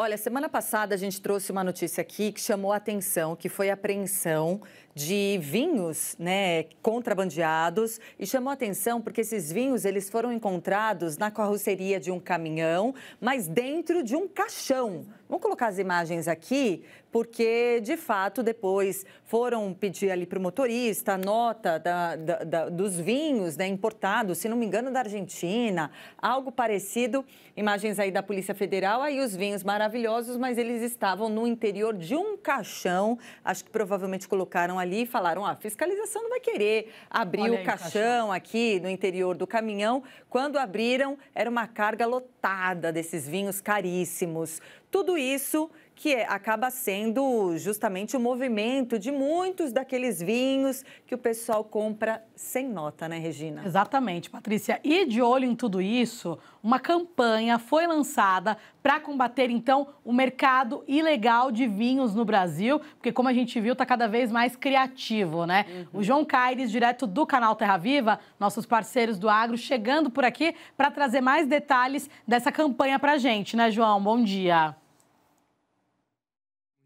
Olha, semana passada a gente trouxe uma notícia aqui que chamou a atenção, que foi a apreensão de vinhos, né, contrabandeados, e chamou a atenção porque esses vinhos eles foram encontrados na carroceria de um caminhão, mas dentro de um caixão. Vamos colocar as imagens aqui, porque de fato depois foram pedir ali para o motorista a nota da, da, da, dos vinhos, né, importados, se não me engano, da Argentina, algo parecido. Imagens aí da Polícia Federal, aí os vinhos maravilhosos maravilhosos, mas eles estavam no interior de um caixão. Acho que provavelmente colocaram ali e falaram: ah, a fiscalização não vai querer abrir o caixão, o caixão aqui no interior do caminhão. Quando abriram, era uma carga lotada desses vinhos caríssimos. Tudo isso que acaba sendo justamente o movimento de muitos daqueles vinhos que o pessoal compra sem nota, né, Regina? Exatamente, Patrícia. E de olho em tudo isso, uma campanha foi lançada para combater então o mercado ilegal de vinhos no Brasil, porque como a gente viu, está cada vez mais criativo, né? Uhum. O João Caires, direto do canal Terra Viva, nossos parceiros do agro, chegando por aqui para trazer mais detalhes dessa campanha para gente, né, João? Bom dia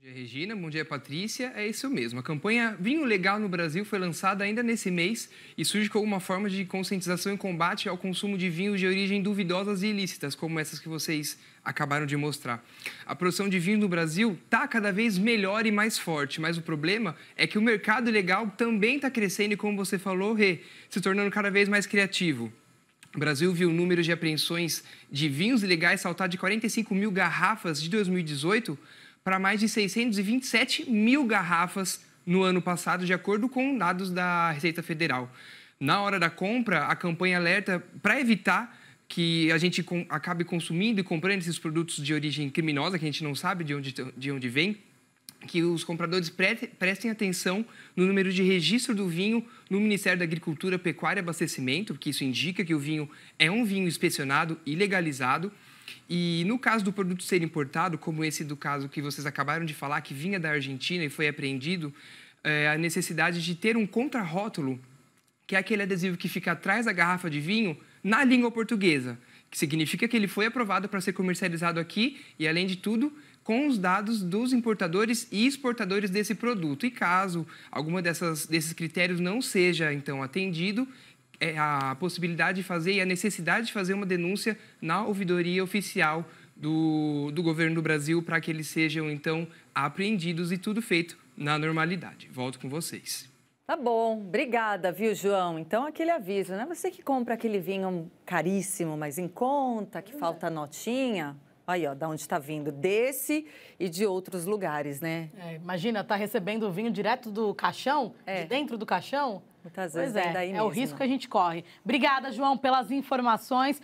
dia, Regina. Bom dia, Patrícia. É isso mesmo. A campanha Vinho Legal no Brasil foi lançada ainda nesse mês e surge como uma forma de conscientização e combate ao consumo de vinhos de origem duvidosas e ilícitas, como essas que vocês acabaram de mostrar. A produção de vinho no Brasil está cada vez melhor e mais forte, mas o problema é que o mercado legal também está crescendo e, como você falou, Rê, se tornando cada vez mais criativo. O Brasil viu o número de apreensões de vinhos ilegais saltar de 45 mil garrafas de 2018 para mais de 627 mil garrafas no ano passado, de acordo com dados da Receita Federal. Na hora da compra, a campanha alerta para evitar que a gente acabe consumindo e comprando esses produtos de origem criminosa, que a gente não sabe de onde, de onde vem, que os compradores prestem atenção no número de registro do vinho no Ministério da Agricultura, Pecuária e Abastecimento, porque isso indica que o vinho é um vinho inspecionado e legalizado. E no caso do produto ser importado, como esse do caso que vocês acabaram de falar, que vinha da Argentina e foi apreendido, é a necessidade de ter um contrarótulo, que é aquele adesivo que fica atrás da garrafa de vinho, na língua portuguesa, que significa que ele foi aprovado para ser comercializado aqui e, além de tudo, com os dados dos importadores e exportadores desse produto. E caso alguma dessas, desses critérios não seja então atendido, é a possibilidade de fazer e a necessidade de fazer uma denúncia na ouvidoria oficial do, do governo do Brasil para que eles sejam então apreendidos e tudo feito na normalidade. Volto com vocês. Tá bom, obrigada, viu, João? Então, aquele aviso, né? Você que compra aquele vinho caríssimo, mas em conta, que falta é. notinha, Aí, ó, da onde está vindo, desse e de outros lugares, né? É, imagina, tá recebendo vinho direto do caixão, é. de dentro do caixão. Muitas pois vezes é, é mesmo. o risco que a gente corre. Obrigada, João, pelas informações.